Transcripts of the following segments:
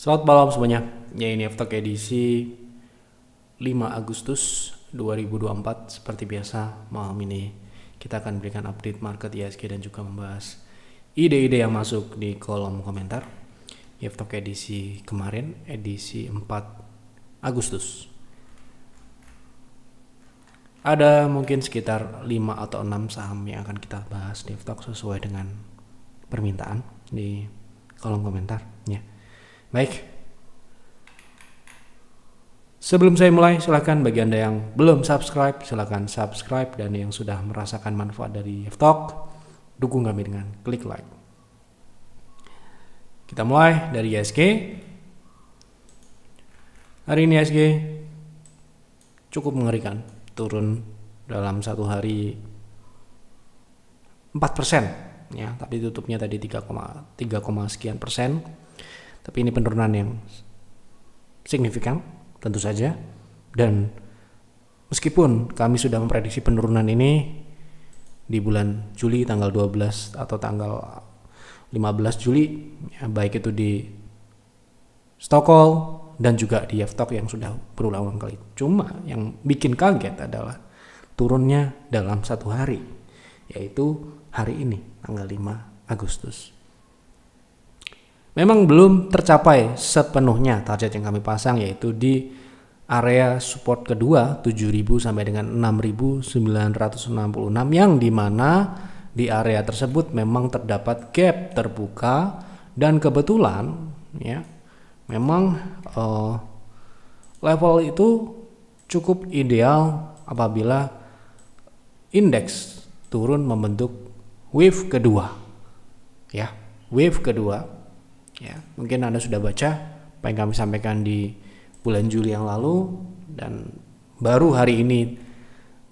Selamat malam semuanya. Ya ini Aftek edisi 5 Agustus 2024 seperti biasa malam ini kita akan berikan update market ISG dan juga membahas ide-ide yang masuk di kolom komentar. Yeftok edisi kemarin, edisi 4 Agustus. Ada mungkin sekitar 5 atau 6 saham yang akan kita bahas di Yeftok sesuai dengan permintaan di kolom komentar. Ya. Baik. Sebelum saya mulai, silahkan bagi Anda yang belum subscribe, silahkan subscribe. Dan yang sudah merasakan manfaat dari Talk, dukung kami dengan klik like. Kita mulai dari ISG. Hari ini ISG cukup mengerikan, turun dalam satu hari 4 persen. Ya, tapi tutupnya tadi 3 sekian persen tapi ini penurunan yang signifikan tentu saja dan meskipun kami sudah memprediksi penurunan ini di bulan Juli tanggal 12 atau tanggal 15 Juli ya, baik itu di Stockholm dan juga di Yevtok yang sudah berulang kali. Cuma yang bikin kaget adalah turunnya dalam satu hari, yaitu hari ini, tanggal 5 Agustus. Memang belum tercapai sepenuhnya target yang kami pasang yaitu di area support kedua 7000 sampai dengan 6966 yang dimana di area tersebut memang terdapat gap terbuka dan kebetulan ya memang uh, level itu cukup ideal apabila indeks turun membentuk wave kedua ya wave kedua Ya, mungkin Anda sudah baca apa yang kami sampaikan di bulan Juli yang lalu dan baru hari ini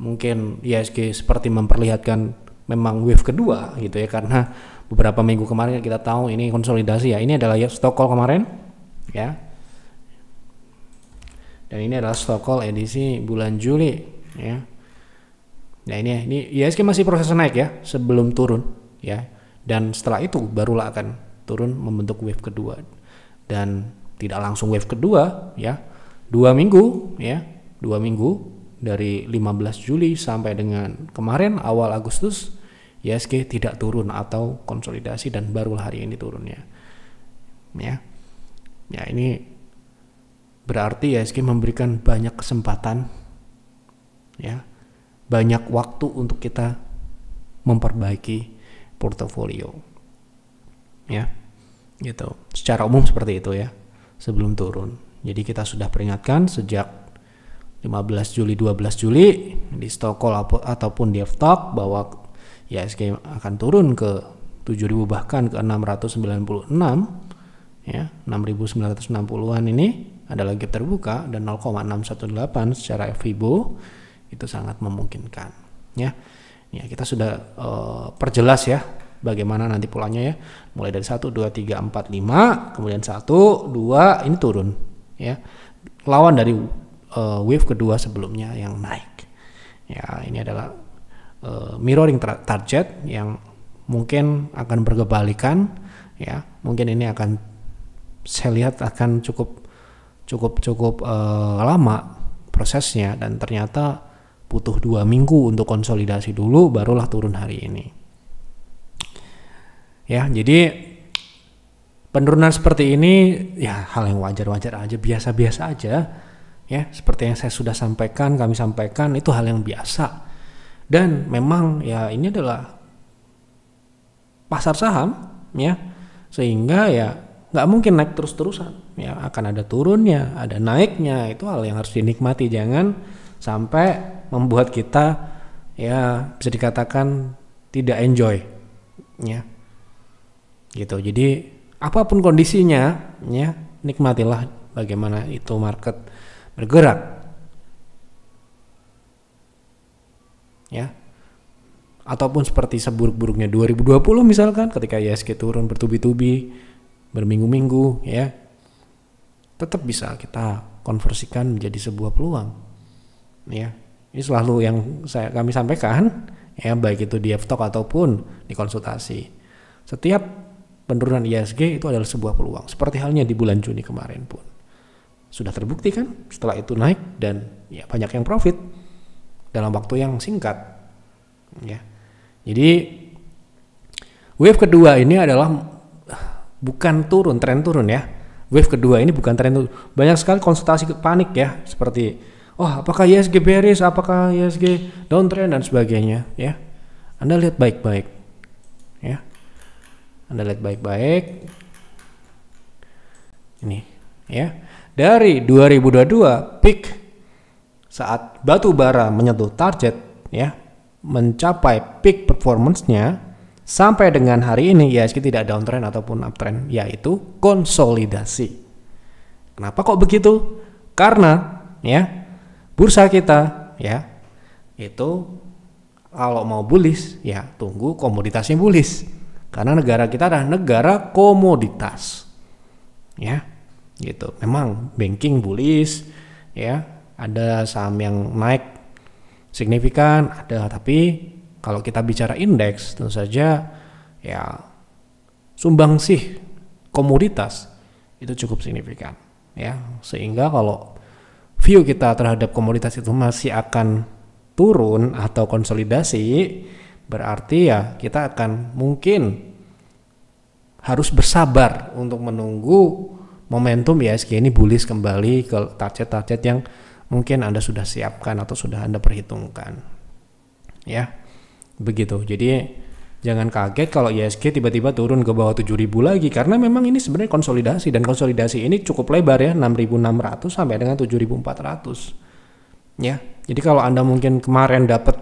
mungkin ISG seperti memperlihatkan memang wave kedua gitu ya karena beberapa minggu kemarin kan kita tahu ini konsolidasi ya. Ini adalah stock call kemarin ya. Dan ini adalah stock call edisi bulan Juli ya. Nah ini ini ISG masih proses naik ya sebelum turun ya. Dan setelah itu barulah akan turun membentuk wave kedua dan tidak langsung wave kedua ya dua minggu ya dua minggu dari 15 Juli sampai dengan kemarin awal Agustus ISG tidak turun atau konsolidasi dan baru hari ini turunnya ya ya ini berarti ISG memberikan banyak kesempatan ya banyak waktu untuk kita memperbaiki portofolio ya gitu secara umum seperti itu ya sebelum turun jadi kita sudah peringatkan sejak 15 Juli 12 Juli di stokol ataupun di stock bahwa ISG ya akan turun ke 7000 bahkan ke 696 ya 6960-an ini adalah gap terbuka dan 0,618 secara Fibo itu sangat memungkinkan ya ya kita sudah uh, perjelas ya bagaimana nanti polanya ya. Mulai dari 1 2 3 4 5, kemudian 1 2 ini turun ya. Lawan dari uh, wave kedua sebelumnya yang naik. Ya, ini adalah uh, mirroring target yang mungkin akan berkebalikan ya. Mungkin ini akan saya lihat akan cukup cukup cukup uh, lama prosesnya dan ternyata butuh dua minggu untuk konsolidasi dulu barulah turun hari ini. Ya, jadi penurunan seperti ini ya hal yang wajar-wajar aja, biasa-biasa aja. Ya, seperti yang saya sudah sampaikan, kami sampaikan itu hal yang biasa. Dan memang ya ini adalah pasar saham ya. Sehingga ya nggak mungkin naik terus-terusan. Ya, akan ada turunnya, ada naiknya. Itu hal yang harus dinikmati. Jangan sampai membuat kita ya bisa dikatakan tidak enjoy ya gitu jadi apapun kondisinya ya nikmatilah bagaimana itu market bergerak ya ataupun seperti seburuk-buruknya 2020 misalkan ketika ISG turun bertubi-tubi berminggu-minggu ya tetap bisa kita konversikan menjadi sebuah peluang ya ini selalu yang saya kami sampaikan ya baik itu di Ftalk ataupun di konsultasi setiap penurunan ISG itu adalah sebuah peluang. Seperti halnya di bulan Juni kemarin pun. Sudah terbukti kan setelah itu naik dan ya banyak yang profit dalam waktu yang singkat. Ya. Jadi wave kedua ini adalah bukan turun, tren turun ya. Wave kedua ini bukan tren turun. Banyak sekali konsultasi ke panik ya seperti oh apakah ISG bearish, apakah ISG downtrend dan sebagainya ya. Anda lihat baik-baik anda lihat baik-baik. Ini ya. Dari 2022 peak saat batu bara menyentuh target ya, mencapai peak performance-nya sampai dengan hari ini ya, IHSG tidak downtrend ataupun uptrend yaitu konsolidasi. Kenapa kok begitu? Karena ya bursa kita ya itu kalau mau bullish ya tunggu komoditasnya bullish karena negara kita adalah negara komoditas. Ya. Gitu. Memang banking bullish ya, ada saham yang naik signifikan, ada tapi kalau kita bicara indeks tentu saja ya sumbang sih komoditas itu cukup signifikan ya. Sehingga kalau view kita terhadap komoditas itu masih akan turun atau konsolidasi, berarti ya kita akan mungkin harus bersabar untuk menunggu momentum ISG ya, ini bullish kembali ke target-target yang mungkin Anda sudah siapkan atau sudah Anda perhitungkan. Ya. Begitu. Jadi jangan kaget kalau ISG tiba-tiba turun ke bawah 7000 lagi karena memang ini sebenarnya konsolidasi dan konsolidasi ini cukup lebar ya 6600 sampai dengan 7400. Ya. Jadi kalau Anda mungkin kemarin dapat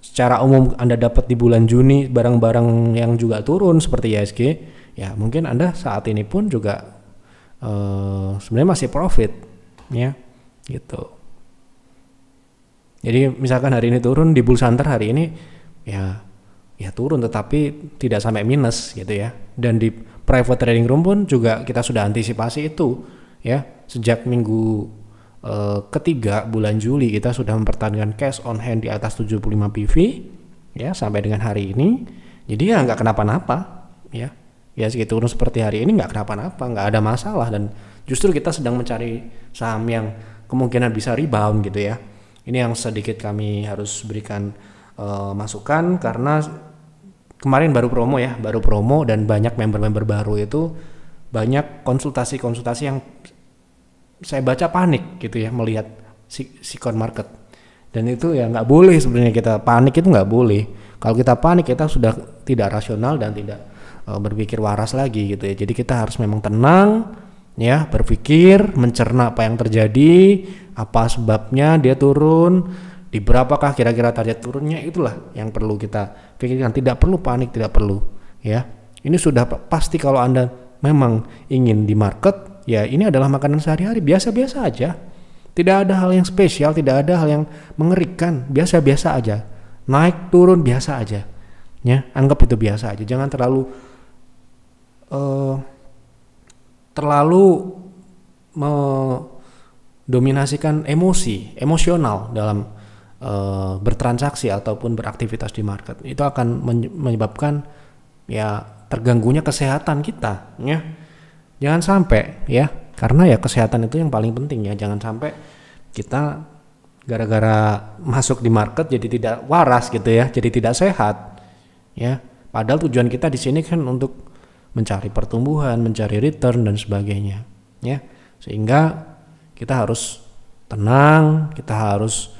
secara umum Anda dapat di bulan Juni barang-barang yang juga turun seperti ISG ya mungkin anda saat ini pun juga uh, sebenarnya masih profit ya gitu jadi misalkan hari ini turun di bull center hari ini ya ya turun tetapi tidak sampai minus gitu ya dan di private trading room pun juga kita sudah antisipasi itu ya sejak minggu uh, ketiga bulan Juli kita sudah mempertahankan cash on hand di atas 75 PV ya sampai dengan hari ini jadi ya nggak kenapa-napa ya ya segitu turun seperti hari ini nggak kenapa-napa nggak ada masalah dan justru kita sedang mencari saham yang kemungkinan bisa rebound gitu ya ini yang sedikit kami harus berikan uh, masukan karena kemarin baru promo ya baru promo dan banyak member-member baru itu banyak konsultasi-konsultasi yang saya baca panik gitu ya melihat si, market dan itu ya nggak boleh sebenarnya kita panik itu nggak boleh kalau kita panik kita sudah tidak rasional dan tidak Eh, berpikir waras lagi gitu ya. Jadi kita harus memang tenang ya, berpikir, mencerna apa yang terjadi, apa sebabnya dia turun, di berapakah kira-kira target turunnya itulah yang perlu kita pikirkan. Tidak perlu panik, tidak perlu ya. Ini sudah pasti kalau Anda memang ingin di market, ya ini adalah makanan sehari-hari biasa-biasa aja. Tidak ada hal yang spesial, tidak ada hal yang mengerikan, biasa-biasa aja. Naik turun biasa aja. Ya, anggap itu biasa aja. Jangan terlalu terlalu mendominasikan emosi, emosional dalam e, bertransaksi ataupun beraktivitas di market. Itu akan menyebabkan ya terganggunya kesehatan kita, ya. Jangan sampai ya, karena ya kesehatan itu yang paling penting ya. Jangan sampai kita gara-gara masuk di market jadi tidak waras gitu ya, jadi tidak sehat, ya. Padahal tujuan kita di sini kan untuk mencari pertumbuhan, mencari return dan sebagainya, ya. Sehingga kita harus tenang, kita harus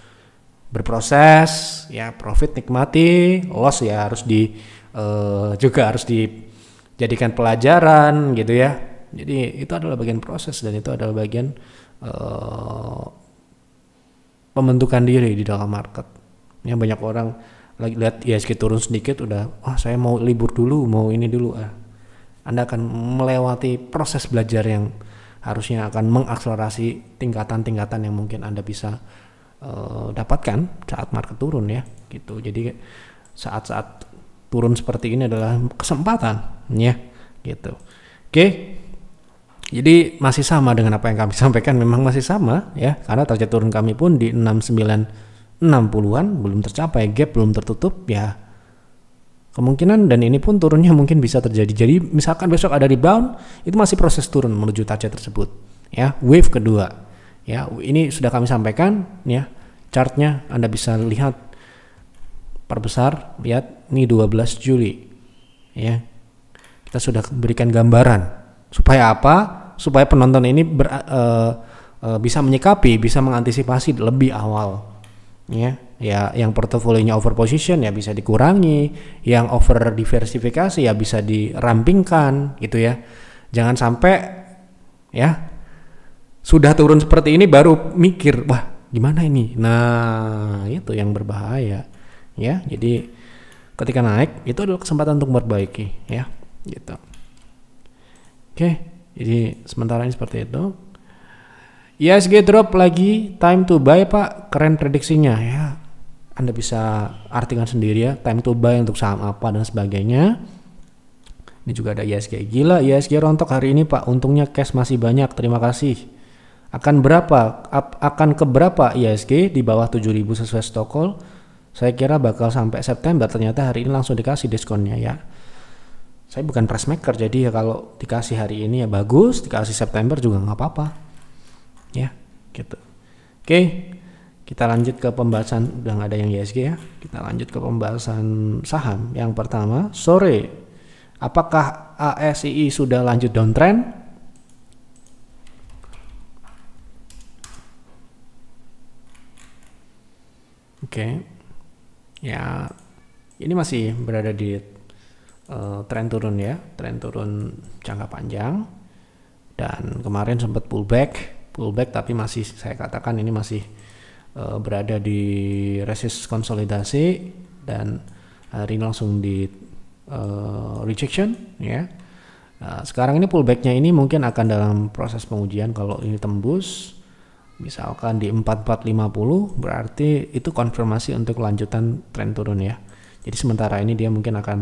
berproses, ya profit nikmati, loss ya harus di uh, juga harus dijadikan pelajaran gitu ya. Jadi itu adalah bagian proses dan itu adalah bagian uh, pembentukan diri di dalam market. Ya banyak orang lagi lihat ya, ISG turun sedikit udah, wah oh, saya mau libur dulu, mau ini dulu ah anda akan melewati proses belajar yang harusnya akan mengakselerasi tingkatan-tingkatan yang mungkin Anda bisa uh, dapatkan saat market turun ya gitu. Jadi saat-saat turun seperti ini adalah kesempatan ya gitu. Oke. Okay. Jadi masih sama dengan apa yang kami sampaikan memang masih sama ya karena target turun kami pun di 69 60-an belum tercapai, gap belum tertutup ya Kemungkinan dan ini pun turunnya mungkin bisa terjadi. Jadi misalkan besok ada rebound, itu masih proses turun menuju target tersebut. Ya, wave kedua. Ya, ini sudah kami sampaikan ya. Chartnya Anda bisa lihat perbesar, lihat ini 12 Juli. Ya. Kita sudah berikan gambaran supaya apa? Supaya penonton ini ber, uh, uh, bisa menyikapi, bisa mengantisipasi lebih awal. Ya ya yang portofolionya over position ya bisa dikurangi yang over diversifikasi ya bisa dirampingkan gitu ya jangan sampai ya sudah turun seperti ini baru mikir wah gimana ini nah itu yang berbahaya ya jadi ketika naik itu adalah kesempatan untuk memperbaiki ya gitu oke jadi sementara ini seperti itu ISG iya, drop lagi time to buy pak keren prediksinya ya anda bisa artikan sendiri ya, time to buy untuk saham apa dan sebagainya. Ini juga ada ISG. Gila, ISG rontok hari ini Pak. Untungnya cash masih banyak. Terima kasih. Akan berapa? Ap, akan ke berapa ISG di bawah 7000 sesuai stokol? Saya kira bakal sampai September. Ternyata hari ini langsung dikasih diskonnya ya. Saya bukan press maker jadi ya kalau dikasih hari ini ya bagus, dikasih September juga nggak apa-apa. Ya, gitu. Oke. Okay. Kita lanjut ke pembahasan udah nggak ada yang ISG ya. Kita lanjut ke pembahasan saham. Yang pertama sore, apakah ASII sudah lanjut downtrend? Oke, okay. ya ini masih berada di uh, eh, tren turun ya, tren turun jangka panjang dan kemarin sempat pullback, pullback tapi masih saya katakan ini masih Eh, berada di resist konsolidasi dan hari ini langsung di uh, rejection ya. Nah, sekarang ini pullbacknya ini mungkin akan dalam proses pengujian kalau ini tembus misalkan di 4450 berarti itu konfirmasi untuk lanjutan tren turun ya. Jadi sementara ini dia mungkin akan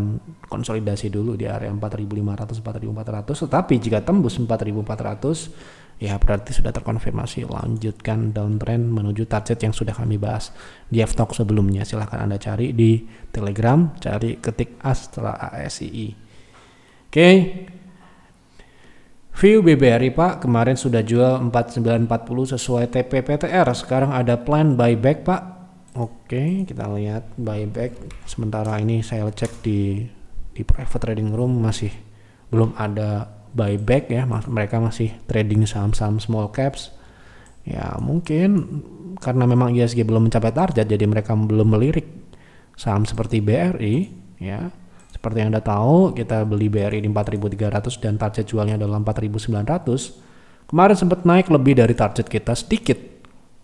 konsolidasi dulu di area 4500 4400 tetapi jika tembus 4400 ya berarti sudah terkonfirmasi lanjutkan downtrend menuju target yang sudah kami bahas di Ftalk sebelumnya silahkan anda cari di Telegram cari ketik Astra ASII oke okay. View BBRI Pak kemarin sudah jual 4940 sesuai TPPTR sekarang ada plan buyback Pak oke okay, kita lihat buyback sementara ini saya cek di di private trading room masih belum ada buyback ya mereka masih trading saham-saham small caps ya mungkin karena memang ISG e belum mencapai target jadi mereka belum melirik saham seperti BRI ya seperti yang Anda tahu kita beli BRI di 4.300 dan target jualnya adalah 4.900 kemarin sempat naik lebih dari target kita sedikit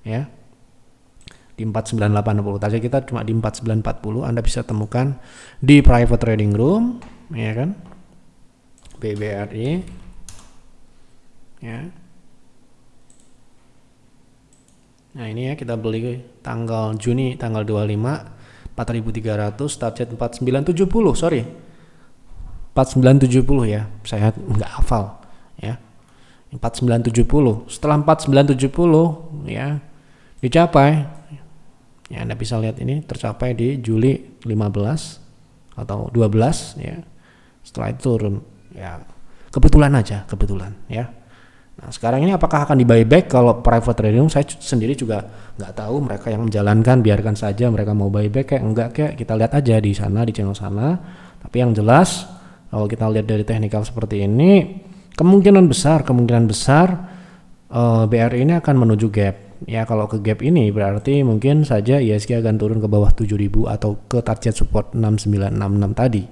ya di 4980 target kita cuma di 4940 Anda bisa temukan di private trading room ya kan BBRI ya nah ini ya kita beli tanggal Juni tanggal 25 4300 target 4970 sorry 4970 ya saya nggak hafal ya 4970 setelah 4970 ya dicapai ya Anda bisa lihat ini tercapai di Juli 15 atau 12 ya setelah itu turun ya kebetulan aja kebetulan ya Nah, sekarang ini apakah akan di buyback kalau private trading saya sendiri juga nggak tahu mereka yang menjalankan biarkan saja mereka mau buyback kayak enggak kayak kita lihat aja di sana di channel sana. Tapi yang jelas kalau kita lihat dari teknikal seperti ini kemungkinan besar kemungkinan besar uh, eh, BRI ini akan menuju gap. Ya kalau ke gap ini berarti mungkin saja ISG akan turun ke bawah 7000 atau ke target support 6966 tadi.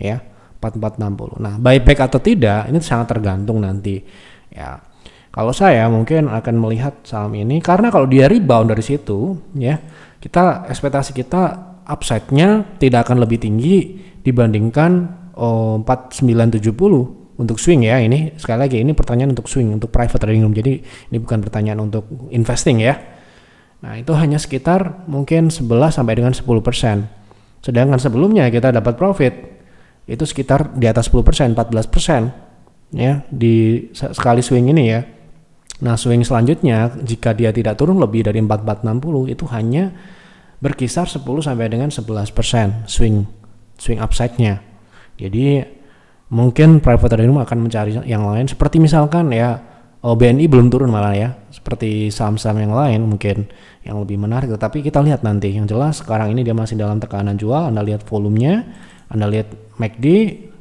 Ya 4460. Nah, buyback atau tidak ini sangat tergantung nanti ya. Kalau saya mungkin akan melihat saham ini karena kalau dia rebound dari situ ya, kita ekspektasi kita upside-nya tidak akan lebih tinggi dibandingkan oh, 4970 untuk swing ya ini sekali lagi ini pertanyaan untuk swing untuk private trading room jadi ini bukan pertanyaan untuk investing ya nah itu hanya sekitar mungkin 11 sampai dengan 10 sedangkan sebelumnya kita dapat profit itu sekitar di atas 10%, persen 14% persen ya di sekali swing ini ya. Nah, swing selanjutnya jika dia tidak turun lebih dari 4460 itu hanya berkisar 10 sampai dengan 11% persen swing swing upside-nya. Jadi mungkin private trading akan mencari yang lain seperti misalkan ya oh, BNI belum turun malah ya seperti saham-saham yang lain mungkin yang lebih menarik tetapi kita lihat nanti yang jelas sekarang ini dia masih dalam tekanan jual Anda lihat volumenya anda lihat MACD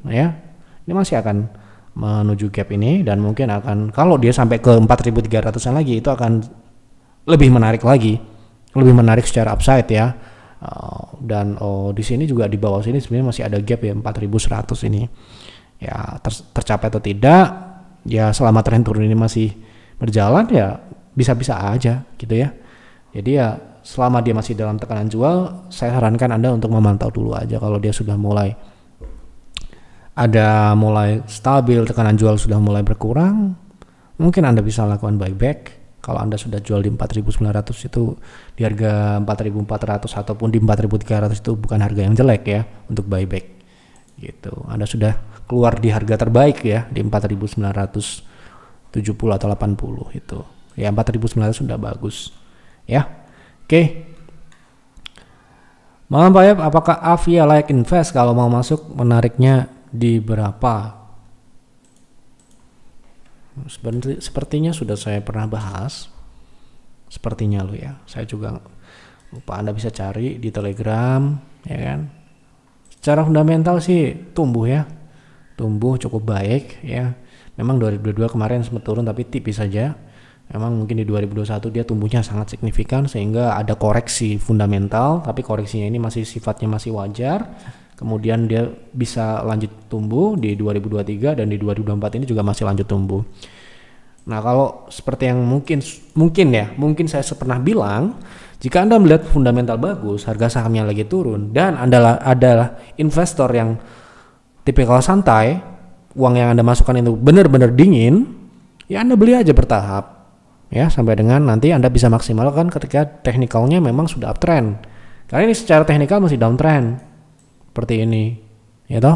ya. Ini masih akan menuju gap ini dan mungkin akan kalau dia sampai ke 4300-an lagi itu akan lebih menarik lagi. Lebih menarik secara upside ya. Eh, dan oh, di sini juga di bawah sini sebenarnya masih ada gap ya 4100 ini. Ya ter tercapai atau tidak ya selama tren turun ini masih berjalan ya bisa-bisa aja gitu ya. Jadi ya selama dia masih dalam tekanan jual, saya sarankan Anda untuk memantau dulu aja kalau dia sudah mulai ada mulai stabil, tekanan jual sudah mulai berkurang, mungkin Anda bisa lakukan buyback. Kalau Anda sudah jual di 4.900 itu di harga 4.400 ataupun di 4.300 itu bukan harga yang jelek ya untuk buyback. Gitu. Anda sudah keluar di harga terbaik ya di 4.970 atau 80 itu. Ya 4.900 sudah bagus. Ya. Oke. Malam Pak Yap, apakah Avia layak invest kalau mau masuk menariknya di berapa? Seperti, sepertinya sudah saya pernah bahas. Sepertinya lo ya. Saya juga lupa Anda bisa cari di Telegram, ya kan? Secara fundamental sih tumbuh ya. Tumbuh cukup baik ya. Memang 2022 kemarin sempat turun tapi tipis saja Emang mungkin di 2021 dia tumbuhnya sangat signifikan sehingga ada koreksi fundamental, tapi koreksinya ini masih sifatnya masih wajar. Kemudian dia bisa lanjut tumbuh di 2023 dan di 2024 ini juga masih lanjut tumbuh. Nah, kalau seperti yang mungkin mungkin ya, mungkin saya pernah bilang, jika Anda melihat fundamental bagus, harga sahamnya lagi turun dan Anda adalah investor yang tipikal santai, uang yang Anda masukkan itu benar-benar dingin, ya Anda beli aja bertahap ya sampai dengan nanti Anda bisa maksimalkan ketika teknikalnya memang sudah uptrend. Karena ini secara teknikal masih downtrend. Seperti ini. Ya toh?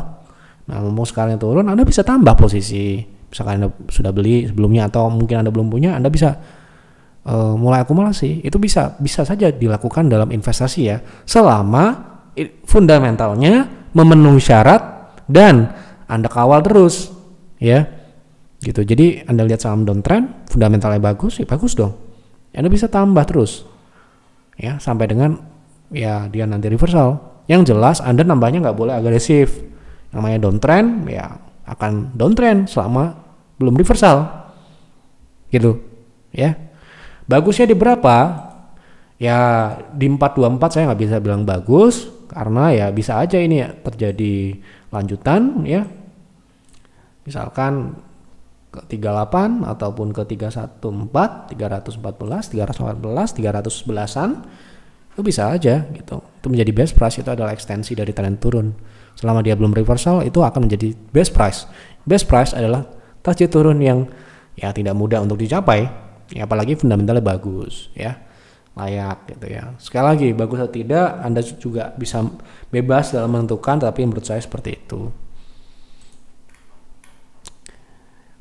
Nah, mumpung sekarang turun, Anda bisa tambah posisi. Misalkan Anda sudah beli sebelumnya atau mungkin Anda belum punya, Anda bisa uh, mulai akumulasi. Itu bisa bisa saja dilakukan dalam investasi ya, selama fundamentalnya memenuhi syarat dan Anda kawal terus, ya gitu jadi anda lihat saham downtrend fundamentalnya bagus ya bagus dong anda bisa tambah terus ya sampai dengan ya dia nanti reversal yang jelas anda nambahnya nggak boleh agresif namanya downtrend ya akan downtrend selama belum reversal gitu ya bagusnya di berapa ya di 424 saya nggak bisa bilang bagus karena ya bisa aja ini ya, terjadi lanjutan ya misalkan ke 38 ataupun ke 314, 314, tiga 311-an itu bisa aja gitu. Itu menjadi best price itu adalah ekstensi dari tren turun. Selama dia belum reversal itu akan menjadi best price. Best price adalah target turun yang ya tidak mudah untuk dicapai, ya apalagi fundamentalnya bagus ya layak gitu ya. Sekali lagi bagus atau tidak Anda juga bisa bebas dalam menentukan tapi menurut saya seperti itu.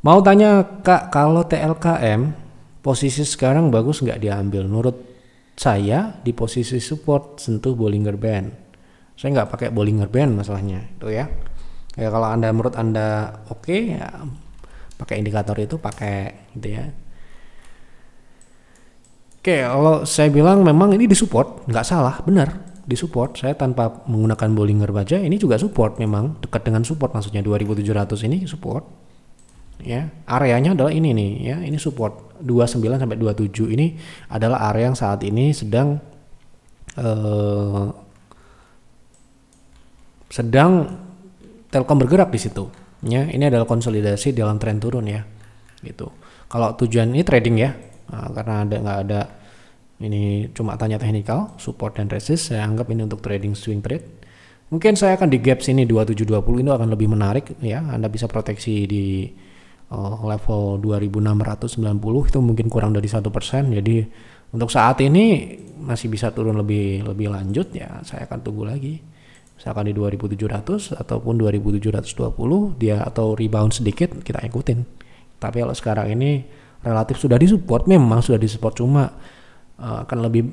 Mau tanya Kak, kalau TLKM posisi sekarang bagus nggak diambil? Menurut saya di posisi support sentuh Bollinger Band. Saya nggak pakai Bollinger Band masalahnya itu ya. Ya kalau anda menurut anda oke okay, ya pakai indikator itu pakai gitu ya. Oke, kalau saya bilang memang ini di support, nggak salah, benar di support. Saya tanpa menggunakan Bollinger baja ini juga support memang dekat dengan support maksudnya 2700 ini support ya areanya adalah ini nih ya ini support 29 sampai 27 ini adalah area yang saat ini sedang eh, sedang Telkom bergerak di situ ya ini adalah konsolidasi dalam tren turun ya gitu kalau tujuan ini trading ya nah, karena ada nggak ada ini cuma tanya teknikal support dan resist saya anggap ini untuk trading swing trade mungkin saya akan di gap sini 2720 ini akan lebih menarik ya Anda bisa proteksi di uh, level 2690 itu mungkin kurang dari satu persen jadi untuk saat ini masih bisa turun lebih lebih lanjut ya saya akan tunggu lagi misalkan di 2700 ataupun 2720 dia atau rebound sedikit kita ikutin tapi kalau sekarang ini relatif sudah disupport memang sudah disupport cuma Eh, akan lebih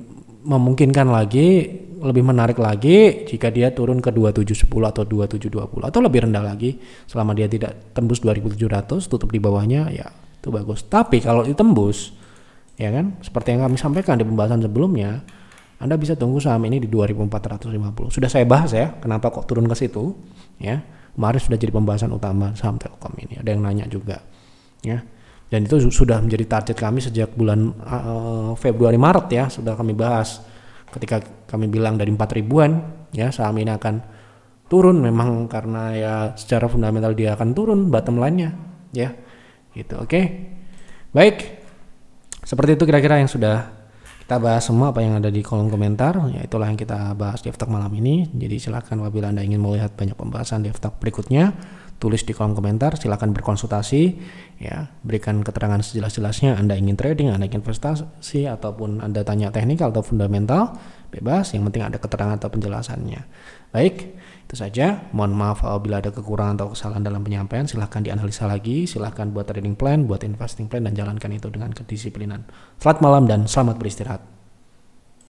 memungkinkan lagi lebih menarik lagi jika dia turun ke 2710 atau 2720 atau lebih rendah lagi selama dia tidak tembus 2700 tutup di bawahnya ya itu bagus tapi kalau ditembus ya kan seperti yang kami sampaikan di pembahasan sebelumnya Anda bisa tunggu saham ini di 2450 sudah saya bahas ya kenapa kok turun ke situ ya kemarin sudah jadi pembahasan utama saham Telkom ini ada yang nanya juga ya dan itu sudah menjadi target kami sejak bulan uh, Februari Maret ya sudah kami bahas ketika kami bilang dari 4 ribuan ya saham ini akan turun memang karena ya secara fundamental dia akan turun bottom line-nya ya gitu oke okay? baik seperti itu kira-kira yang sudah kita bahas semua apa yang ada di kolom komentar ya itulah yang kita bahas di Eftak malam ini jadi silahkan apabila anda ingin melihat banyak pembahasan di Eftak berikutnya tulis di kolom komentar, silahkan berkonsultasi, ya berikan keterangan sejelas-jelasnya Anda ingin trading, Anda ingin investasi, ataupun Anda tanya teknikal atau fundamental, bebas, yang penting ada keterangan atau penjelasannya. Baik, itu saja, mohon maaf apabila ada kekurangan atau kesalahan dalam penyampaian, silahkan dianalisa lagi, silahkan buat trading plan, buat investing plan, dan jalankan itu dengan kedisiplinan. Selamat malam dan selamat beristirahat.